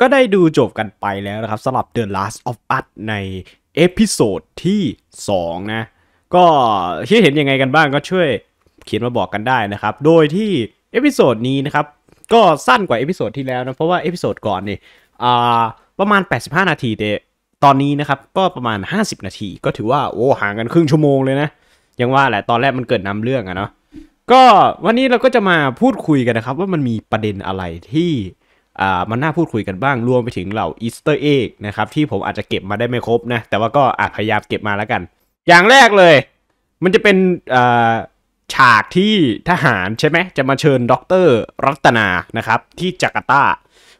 ก็ได้ดูจบกันไปแล้วนะครับสำหรับ The Last of Us ในเอพิโซดที่ 2 นะ ก็คิดเห็นยังไงกันบ้างก็ช่วยเขียนมาบอกกันได้นะครับ โดยที่เอพิโซดนี้นะครับ ก็สั้นกว่าเอพิโซดที่แล้วนะ เพราะว่าเอพิโซดก่อนนี่ประมาณ 85 นาทีเตตอนนี้นะครับ ก็ประมาณ 50 นาที ก็ถือว่าโอ้ห่างกันครึ่งชั่วโมงเลยนะ ยังว่าแหละ ตอนแรกมันเกิดนำเรื่องอะเนาะก็วันนี้เราก็จะมาพูดคุยกันนะครับ ว่ามันมีประเด็นอะไรที่มันน่าพูดคุยกันบ้าง รวมไปถึงเหล่าอีสเตอร์เอ็กนะครับ ที่ผมอาจจะเก็บมาได้ไม่ครบนะ แต่ว่าก็อาจพยายามเก็บมาแล้วกัน อย่างแรกเลย มันจะเป็นฉากที่ทหารใช่ไหมจะมาเชิญด็อกเตอร์รัตนานะครับที่จาการ์ตา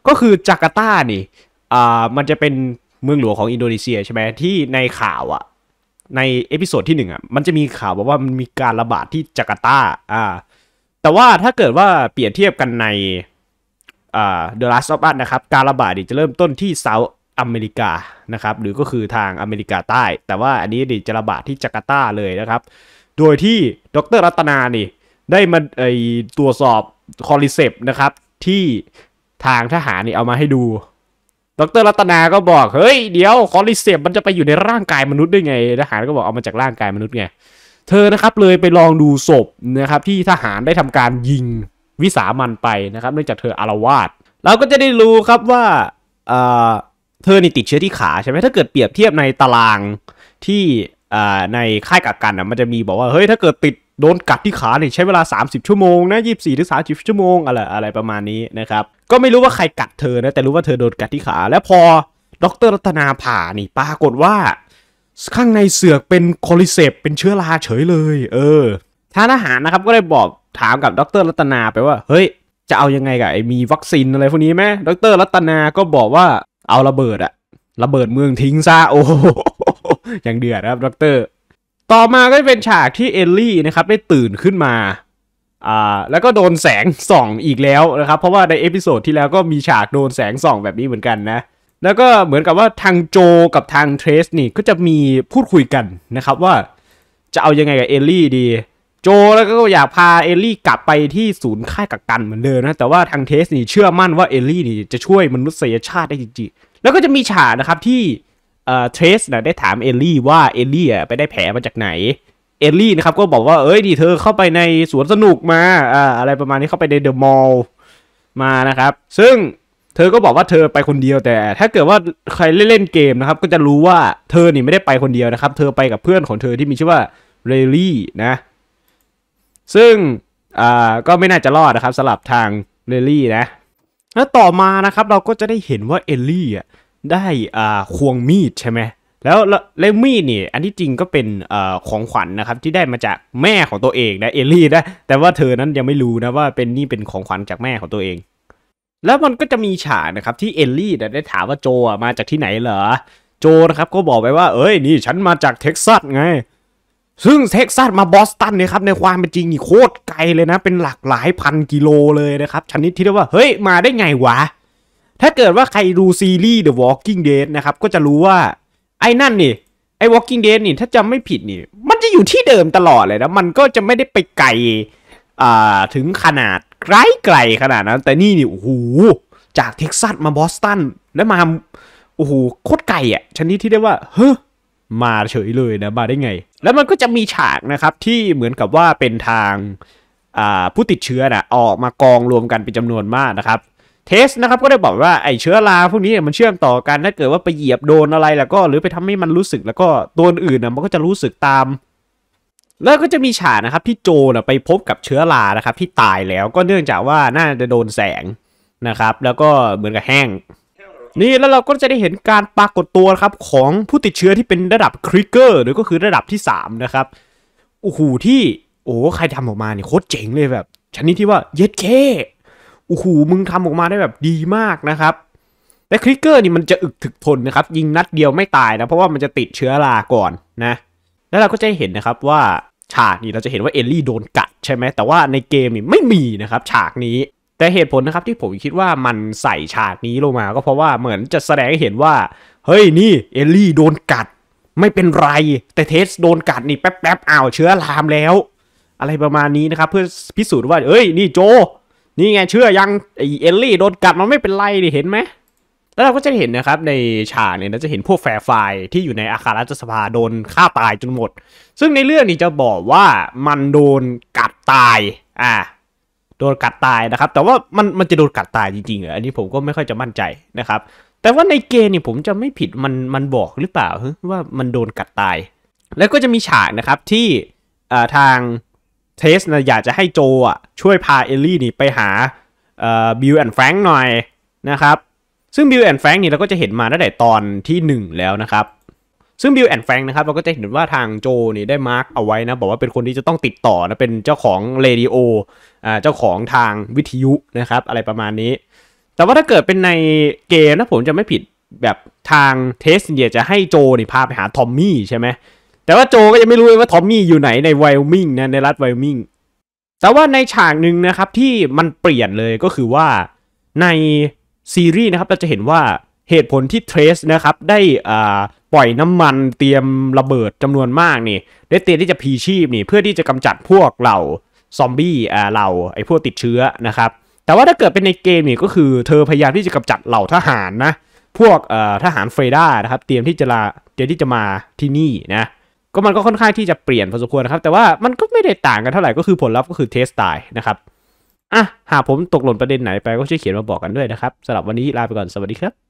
ก็คือจาการ์ตานี่มันจะเป็นเมืองหลวงของอินโดนีเซียใช่ไหมที่ในข่าวอะในเอพิโซดที่หนึ่ะมันจะมีข่าวบอกว่ามันมีการระบาดที่จาการ์ตาอ่าแต่ว่าถ้าเกิดว่าเปรียบเทียบกันในเดอะลัสออฟอันนะครับการระบาดจะเริ่มต้นที่เซาท์อเมริกานะครับหรือก็คือทางอเมริกาใต้ แต่ว่าอันนี้จะระบาดที่จาการ์ตาเลยนะครับ โดยที่ดรรัตนานี่ได้มาไอตรวจสอบคอลิเซปนะครับที่ทางทหารนี่เอามาให้ดูดร รัตนาก็บอก เฮ้ยเดี๋ยวคอลิเซปมันจะไปอยู่ในร่างกายมนุษย์ได้ไงทหารก็บอกเอามาจากร่างกายมนุษย์ไง เธอนะครับเลยไปลองดูศพนะครับที่ทหารได้ทำการยิงวิสามันไปนะครับเนื่องจากเธออารวาสเราก็จะได้รู้ครับว่าเธอนี่ติดเชื้อที่ขาใช่ไหมถ้าเกิดเปรียบเทียบในตารางที่ในค่ายกักกันนะมันจะมีบอกว่าเฮ้ยถ้าเกิดติดโดนกัดที่ขาเนี่ยใช้เวลา 30 ชั่วโมงนะยี่ถึงิบชั่วโมงอะไรอะไรประมาณนี้นะครับ ก็ไม่รู้ว่าใครกัดเธอนะ แต่รู้ว่าเธอโดนกัดที่ขา และพอดออกเตร์รัตนาผ่านี่ปรากฏว่า ข้างในเสือกเป็นคอลิเซปเป็นเชื้อราเฉยเลย เออทางทหารนะครับก็ได้บอกถามกับดร รัตนาไปว่าเฮ้ย จะเอายังไงกับไอ้มีวัคซีนอะไรพวกนี้ไหมดร รัตนา ก็บอกว่าเอาระเบิดอะระเบิดเมืองทิ้งซะโอ้อย่างเดือดนะครับดร ต่อมาก็เป็นฉากที่เอลลี่นะครับได้ตื่นขึ้นมาอ่าแล้วก็โดนแสงส่องอีกแล้วนะครับเพราะว่าในเอพิโซดที่แล้วก็มีฉากโดนแสงส่องแบบนี้เหมือนกันนะ แล้วก็เหมือนกับว่าทางโจกับทางเทรสนี่ก็จะมีพูดคุยกันนะครับว่าจะเอายังไงกับเอลลี่ดีโจแล้วก็อยากพาเอลลี่กลับไปที่ศูนย์ค่ายกักกันเหมือนเดิมนะแต่ว่าทางเทสนี่เชื่อมั่นว่าเอลลี่นี่จะช่วยมนุษยชาติได้จริงๆ แล้วก็จะมีฉากนะครับที่เอ่อเทสนะได้ถามเอลลี่ว่าเอลลี่อ่ะไปได้แผลมาจากไหนเอลลี่นะครับก็บอกว่าเอ้ยดีเธอเข้าไปในสวนสนุกมาอ่าอะไรประมาณนี้เข้าไปในเดอะมอลล์มานะครับ ซึ่งเธอก็บอกว่าเธอไปคนเดียวแต่ ถ้าเกิดว่าใครเล่นเกมนะครับ ก็จะรู้ว่าเธอนี่ไม่ได้ไปคนเดียวนะครับ เธอไปกับเพื่อนของเธอที่มีชื่อว่าเรลลี่นะซึ่งก็ไม่น่าจะรอดนะครับสลับทางเลลี่นะ แล้วต่อมานะครับเราก็จะได้เห็นว่าเอลลี่อ่ะได้อ่าควงมีดใช่ไหมแล้วเลมีดนี่ อันที่จริงก็เป็นอของขวัญนนะครับที่ได้มาจากแม่ของตัวเองนะเอลลี่นะแต่ว่าเธอนั้นยังไม่รู้นะว่าเป็นนี่เป็นของขวัญจากแม่ของตัวเอง แล้วมันก็จะมีฉากนะครับที่เอลลี่ได้ถามว่าโจมาจากที่ไหนเหรอโจนะครับก็บอกไปว่าเอ้ยนี่ฉันมาจากเท็กซัสไงซึ่งเท็กซัสมาบอสตันเนี่ยครับในความเป็นจริง นี่โคตรไกลเลยนะ เป็นหลักหลายพันกิโลเลยนะครับชนิดที่เรียกว่า เฮ้ยมาได้ไงวะ ถ้าเกิดว่าใครดูซีรีส์ The Walking Dead นะครับก็จะรู้ว่า ไอ้นั่นนี่ไอ้ Walking Dead นี่ถ้าจำไม่ผิดนี่มันจะอยู่ที่เดิมตลอดเลยนะ มันก็จะไม่ได้ไปไกลอ่าถึงขนาดไกลไกลขนาดนั้น แต่นี่นี่โอ้โหจากเท็กซัสมาบอสตัน แล้วมาโอ้โหโคตรไกลอ่ะชนิดที่ได้ว่าเฮ้มาเฉยเลยนะมาได้ไงแล้วมันก็จะมีฉากนะครับ ที่เหมือนกับว่าเป็นทางผู้ติดเชื้อนะออกมากองรวมกันเป็นจำนวนมากนะครับ เทสนะครับก็ได้บอกว่าไอเชื้อราพวกนี้มันเชื่อมต่อกันถ้าเกิดว่าไปเหยียบโดนอะไรแล้วก็ หรือไปทำให้มันรู้สึกแล้วก็ตัวอื่นนะมันก็จะรู้สึกตาม แล้วก็จะมีฉากนะครับ ที่โจนะไปพบกับเชื้อรานะครับ ที่ตายแล้วก็เนื่องจากว่าน่าจะโดนแสงนะครับ แล้วก็เหมือนกับแห้งนี่แล้วเราก็จะได้เห็นการปรากฏตัวครับของผู้ติดเชื้อที่เป็นระดับคริกเกอร์ หรือก็คือระดับที่3นะครับโอ้โหที่ โอ้ใครทำออกมาเนี่ยโคตรเจ๋งเลยแบบชนิดที่ว่าเย็ดเคโอ้โหมึงทำออกมาได้แบบดีมากนะครับแต่คริกเกอร์นี่มันจะอึกถึกทนนะครับยิงนัดเดียวไม่ตายนะเพราะว่ามันจะติดเชื้อราก่อนนะ แล้วเราก็จะเห็นนะครับว่าฉากนี้เราจะเห็นว่าเอลลี่โดนกัดใช่ไหมแต่ว่าในเกมนี่ไม่มีนะครับ ฉากนี้แต่เหตุผลนะครับที่ผมคิดว่ามันใส่ฉากนี้ลงมาก็เพราะว่าเหมือนจะแสดงให้เห็นว่า เฮ้ยนี่เอลลี่โดนกัด ไม่เป็นไร แต่เทสโดนกัดนี่แป๊บๆอ้าวเชื้อรามแล้ว อะไรประมาณนี้นะครับ เพื่อพิสูจน์ว่า เอ้ย นี่โจ นี่ไงเชื่อยังไอเอลลี่โดนกัดมันไม่เป็นไรนี่เห็นไหมแล้วเราก็จะเห็นนะครับ ในฉากเนี่ยเราจะเห็นพวกแฟร์ไฟที่อยู่ในอาคารรัฐสภาโดนฆ่าตายจนหมด ซึ่งในเรื่องนี้จะบอกว่ามันโดนกัดตาย อ่าโดนกัดตายนะครับ แต่ว่ามันมันจะโดนกัดตายจริงๆเหรออันนี้ผมก็ไม่ค่อยจะมั่นใจนะครับ แต่ว่าในเกมนี่ผมจะไม่ผิดมันมันบอกหรือเปล่าว่ามันโดนกัดตาย แล้วก็จะมีฉากนะครับที่ทางเทสนะอยากจะให้โจอ่ะช่วยพาเอลลี่นี่ไปหาบิลแอนด์แฟรงค์หน่อยนะครับ ซึ่งบิลแอนด์แฟรงค์นี่เราก็จะเห็นมาตั้งแต่ตอนที่1แล้วนะครับซึ่งบิลแอนแฟงนะครับเราก็จะเห็นว่าทางโจนี่ได้มาร์กเอาไว้นะบอกว่าเป็นคนที่จะต้องติดต่อนะเป็นเจ้าของเรดิโออ่าเจ้าของทางวิทยุนะครับ อะไรประมาณนี้ แต่ว่าถ้าเกิดเป็นในเกมนะผมจะไม่ผิดแบบทางเทสเนียจะให้โจนี่พาไปหาทอมมี่ใช่ไหม แต่ว่าโจก็ยังไม่รู้เลยว่าทอมมี่อยู่ไหนในไวโอมิงนะในรัฐไวโอมิงแต่ว่าในฉากหนึ่งนะครับที่มันเปลี่ยนเลยก็คือว่าในซีรีส์นะครับเราจะเห็นว่าเหตุผลที่เทรสนะครับได้อ่าปล่อยน้ำมันเตรียมระเบิดจำนวนมากนี่ได้เตรียมที่จะพีชีพนี่เพื่อที่จะกำจัดพวกเราซอมบี้อ่าเราไอ้พวกติดเชื้อนะครับแต่ว่าถ้าเกิดเป็นในเกมนี่ก็คือ เธอพยายามที่จะกำจัดเหล่าทหารนะพวกเอ่อทหารเฟรด้านะครับเตรียมที่จะลาเตรียมที่จะมาที่นี่นะก็มันก็ค่อนข้างที่จะเปลี่ยนพอสมควรนะครับแต่ว่ามันก็ไม่ได้ต่างกันเท่าไหร่ก็คือผลลัพธ์ก็คือเทสตายนะครับอ่ะหากผมตกหล่นประเด็นไหนไปก็ช่วยเขียนมาบอกกันด้วยนะครับสำหรับวันนี้ลาไปก่อนสวัสดีครับ